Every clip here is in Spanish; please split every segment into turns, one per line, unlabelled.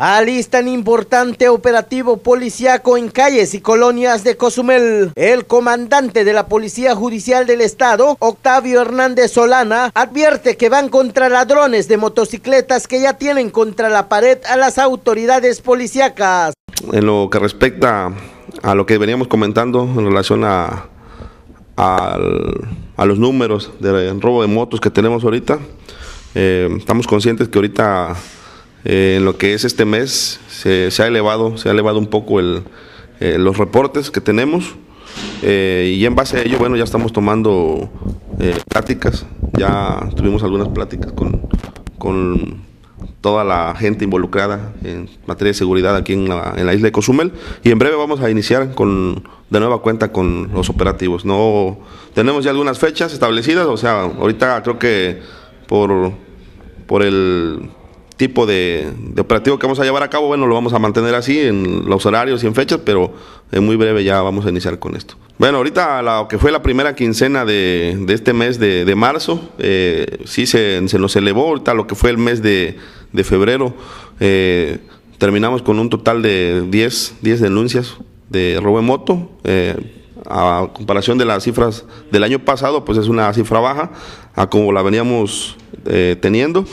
Alistan importante operativo policíaco en calles y colonias de Cozumel. El comandante de la Policía Judicial del Estado, Octavio Hernández Solana, advierte que van contra ladrones de motocicletas que ya tienen contra la pared a las autoridades policíacas.
En lo que respecta a lo que veníamos comentando en relación a, los números de robo de motos que tenemos ahorita, eh, estamos conscientes que ahorita eh, en lo que es este mes se, ha elevado, se ha elevado un poco el, eh, los reportes que tenemos eh, y en base a ello, bueno, ya estamos tomando pláticas, ya tuvimos algunas pláticas con, con toda la gente involucrada en materia de seguridad aquí en la, isla de Cozumel y en breve vamos a iniciar con de nueva cuenta con los operativos. No tenemos ya algunas fechas establecidas, o sea, ahorita creo que por por el tipo de, de, operativo que vamos a llevar a cabo, bueno, lo vamos a mantener así en los horarios y en fechas, pero en muy breve ya vamos a iniciar con esto. Bueno, ahorita lo que fue la primera quincena de, de este mes de, de marzo, eh, sí se, se, nos elevó ahorita lo que fue el mes de, febrero, eh, terminamos con un total de 10, 10 denuncias de robo en moto, eh, a comparación de las cifras del año pasado, pues es una cifra baja a como la veníamos teniendo.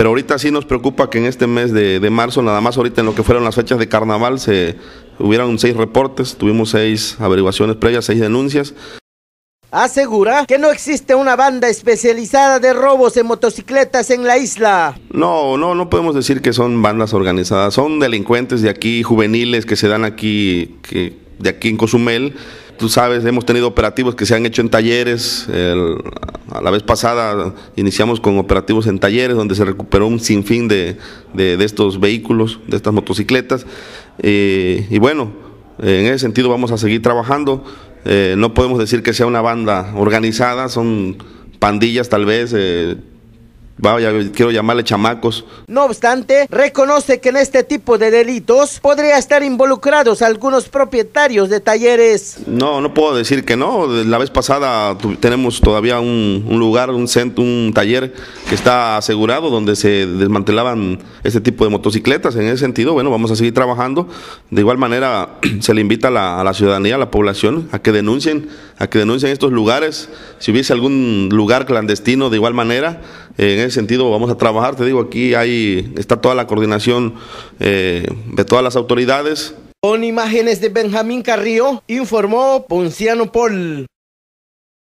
Pero ahorita sí nos preocupa que en este mes de, marzo, nada más ahorita en lo que fueron las fechas de carnaval, se hubieron seis reportes, tuvimos seis averiguaciones previas, seis denuncias
asegura que no existe una banda especializada de robos en motocicletas en la isla.
No, no, no podemos decir que son bandas organizadas, son delincuentes de aquí, juveniles que se dan aquí, que, de aquí en Cozumel. Tú sabes, hemos tenido operativos que se han hecho en talleres, el, a la vez pasada iniciamos con operativos en talleres donde se recuperó un sinfín de, estos vehículos, de estas motocicletas. Eh, y bueno, en ese sentido vamos a seguir trabajando. Eh, no podemos decir que sea una banda organizada, son pandillas tal vez, eh, quiero llamarle chamacos.
No obstante, reconoce que en este tipo de delitos podría estar involucrados algunos propietarios de talleres.
No, no puedo decir que no. La vez pasada tenemos todavía un, lugar, un centro, un taller que está asegurado donde se desmantelaban este tipo de motocicletas. En ese sentido, bueno, vamos a seguir trabajando. De igual manera, se le invita a la, a la ciudadanía, a la población, a que denuncien a que denuncien estos lugares. Si hubiese algún lugar clandestino, de igual manera, eh, en ese sentido vamos a trabajar. Te digo, aquí hay, está toda la coordinación eh, de todas las autoridades.
Con imágenes de Benjamín Carrillo, informó Ponciano Paul.